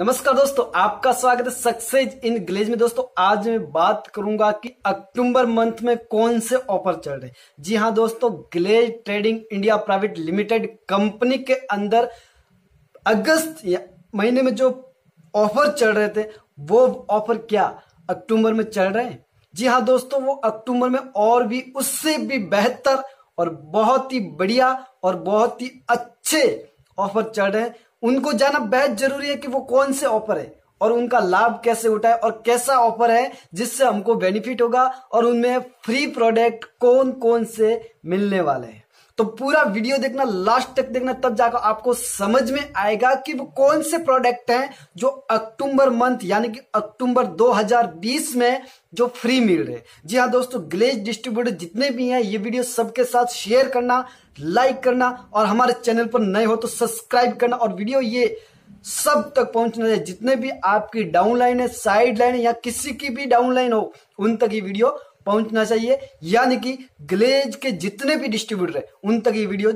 नमस्कार दोस्तों आपका स्वागत है सक्सेस इन ग्लेज में दोस्तों आज मैं बात करूंगा कि अक्टूबर मंथ में कौन से ऑफर चल रहे हैं जी हाँ दोस्तों Glaze trading India private limited company के अंदर अगस्त महीने में जो ऑफर चल रहे थे वो ऑफर क्या अक्टूबर में चल रहे हैं जी हाँ दोस्तों वो अक्टूबर में और भी उससे भी बेहतर और बहुत ही बढ़िया और बहुत ही अच्छे ऑफर चल रहे हैं उनको जाना बेहद जरूरी है कि वो कौन से ऑफर है और उनका लाभ कैसे उठाए और कैसा ऑफर है जिससे हमको बेनिफिट होगा और उनमें फ्री प्रोडक्ट कौन कौन से मिलने वाले हैं तो पूरा वीडियो देखना लास्ट तक देखना तब जाकर आपको समझ में आएगा कि वो कौन से प्रोडक्ट हैं जो अक्टूबर मंथ यानी कि अक्टूबर 2020 में जो फ्री मिल रहे जी हाँ दोस्तों ग्लेज डिस्ट्रीब्यूटर जितने भी हैं ये वीडियो सबके साथ शेयर करना लाइक करना और हमारे चैनल पर नए हो तो सब्सक्राइब करना और वीडियो ये सब तक पहुंचना चाहिए जितने भी आपकी डाउनलाइन है साइड लाइन है या किसी की भी डाउनलाइन हो उन तक ये वीडियो पहुंचना चाहिए यानी कि ग्लेज के जितने भी डिस्ट्रीब्यूटर है उन तक ये वीडियो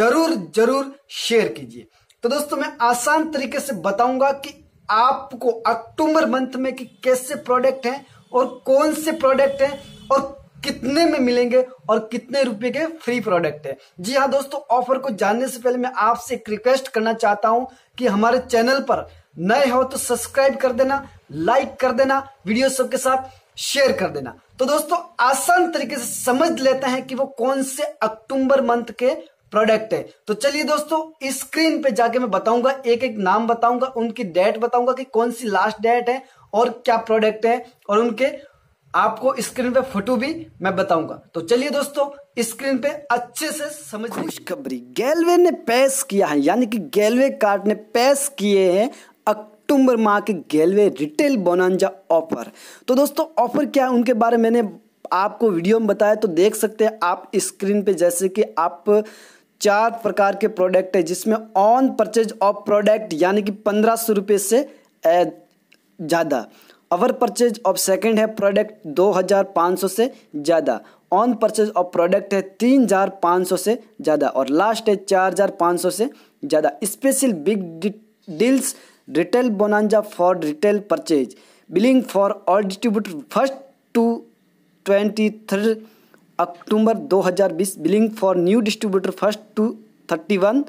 जरूर जरूर शेयर कीजिए तो दोस्तों मैं आसान तरीके से बताऊंगा कि आपको अक्टूबर मंथ में कि कैसे प्रोडक्ट हैं और कौन से प्रोडक्ट हैं और कितने में मिलेंगे और कितने रुपए के फ्री प्रोडक्ट है जी हाँ दोस्तों ऑफर को जानने से पहले मैं आपसे एक रिक्वेस्ट करना चाहता हूं कि हमारे चैनल पर नए हो तो सब्सक्राइब कर देना लाइक कर देना वीडियो सबके साथ शेयर कर देना तो दोस्तों आसान तरीके से समझ लेते हैं कि वो कौन से अक्टूबर मंथ के प्रोडक्ट है तो चलिए दोस्तों स्क्रीन पे जाके मैं बताऊंगा एक एक नाम बताऊंगा उनकी डेट बताऊंगा कि कौन सी लास्ट डेट है और क्या प्रोडक्ट है और उनके आपको स्क्रीन पे फोटो भी मैं बताऊंगा तो चलिए दोस्तों स्क्रीन पे अच्छे से समझ खुशखबरी गैलवे ने पैस किया है यानी कि गैलवे कार्ड ने पैस किए हैं अक्टूबर माह के गेलवे रिटेल बोनांजा ऑफर तो दोस्तों ऑफर क्या है उनके बारे में मैंने आपको वीडियो में बताया तो देख सकते हैं आप स्क्रीन पे जैसे कि आप चार प्रकार के प्रोडक्ट है जिसमें ऑन परचेज ऑफ प्रोडक्ट यानी कि पंद्रह सौ रुपये से ज़्यादा अवर परचेज ऑफ सेकंड है प्रोडक्ट दो हज़ार पाँच सौ से ज़्यादा ऑन परचेज ऑफ प्रोडक्ट है तीन हज़ार पाँच सौ से ज़्यादा और लास्ट है चार हज़ार पाँच सौ से ज़्यादा special big deals retail bonanza for retail purchase billing for all distributor first to twenty third October 2020 billing for new distributor first to 31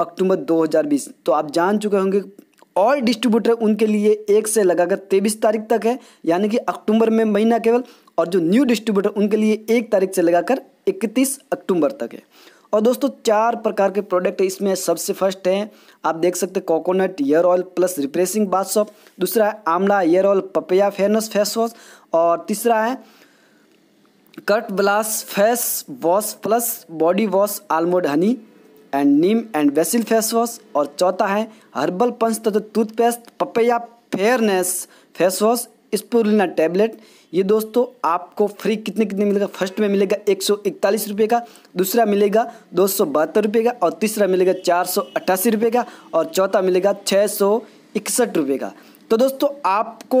October 2020 तो आप जान चुके होंगे ऑल डिस्ट्रीब्यूटर उनके लिए एक से लगाकर तेईस तारीख तक है यानी कि अक्टूबर में महीना केवल और जो न्यू डिस्ट्रीब्यूटर उनके लिए एक तारीख से लगाकर इकतीस अक्टूबर तक है और दोस्तों चार प्रकार के प्रोडक्ट इसमें सबसे फर्स्ट है आप देख सकते हैं coconut hair oil plus refreshing bath soap दूसरा है amla hair oil papaya fairness face wash और तीसरा है कट ब्लास face wash plus body wash almond honey and neem and basil face wash और चौथा है हर्बल पंच तथा तो toothpaste papaya fairness face wash spirulina tablet ये दोस्तों आपको फ्री कितने कितने मिलेगा फर्स्ट में मिलेगा एक सौ इकतालीस रुपये का दूसरा मिलेगा दो सौ बहत्तर रुपये का और तीसरा मिलेगा चार सौ अट्ठासी रुपये का और चौथा मिलेगा छः सौ इकसठ रुपये का तो दोस्तों आपको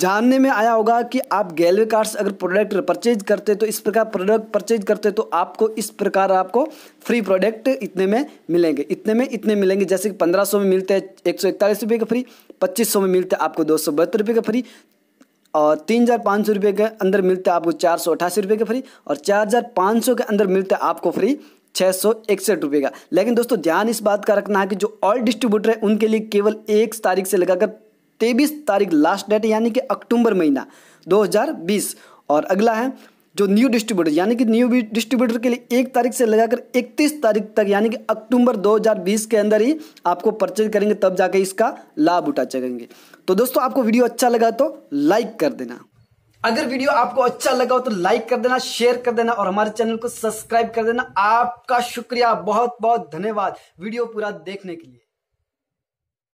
जानने में आया होगा कि आप गैलवे कार्ड्स अगर प्रोडक्ट परचेज करते तो इस प्रकार प्रोडक्ट परचेज करते तो आपको इस प्रकार आपको फ्री प्रोडक्ट इतने में मिलेंगे इतने में इतने मिलेंगे जैसे कि पंद्रह सौ में मिलते हैं एक सौ इकतालीस रुपये का फ्री पच्चीस सौ में मिलते हैं आपको दो सौ बहत्तर रुपये का फ्री और तीन हज़ार पाँच सौ रुपये के अंदर मिलता है आपको चार सौ अट्ठासी रुपये का फ्री और चार हज़ार पाँच सौ के अंदर मिलता है आपको फ्री छः सौ इकसठ रुपये का लेकिन दोस्तों ध्यान इस बात का रखना है कि जो ऑल डिस्ट्रीब्यूटर है उनके लिए केवल एक तारीख से लगाकर तेईस तारीख लास्ट डेट यानी कि अक्टूबर महीना बीस और अगला है जो न्यू डिस्ट्रीब्यूटर यानी कि न्यू डिस्ट्रीब्यूटर के लिए एक तारीख से लगाकर इकतीस तारीख तक यानी कि अक्टूबर 2020 के अंदर ही आपको परचेज करेंगे तब जाके इसका लाभ उठा सकेंगे तो दोस्तों आपको वीडियो अच्छा लगा तो लाइक कर देना अगर वीडियो आपको अच्छा लगा हो तो लाइक कर देना शेयर कर देना और हमारे चैनल को सब्सक्राइब कर देना आपका शुक्रिया बहुत बहुत धन्यवाद वीडियो पूरा देखने के लिए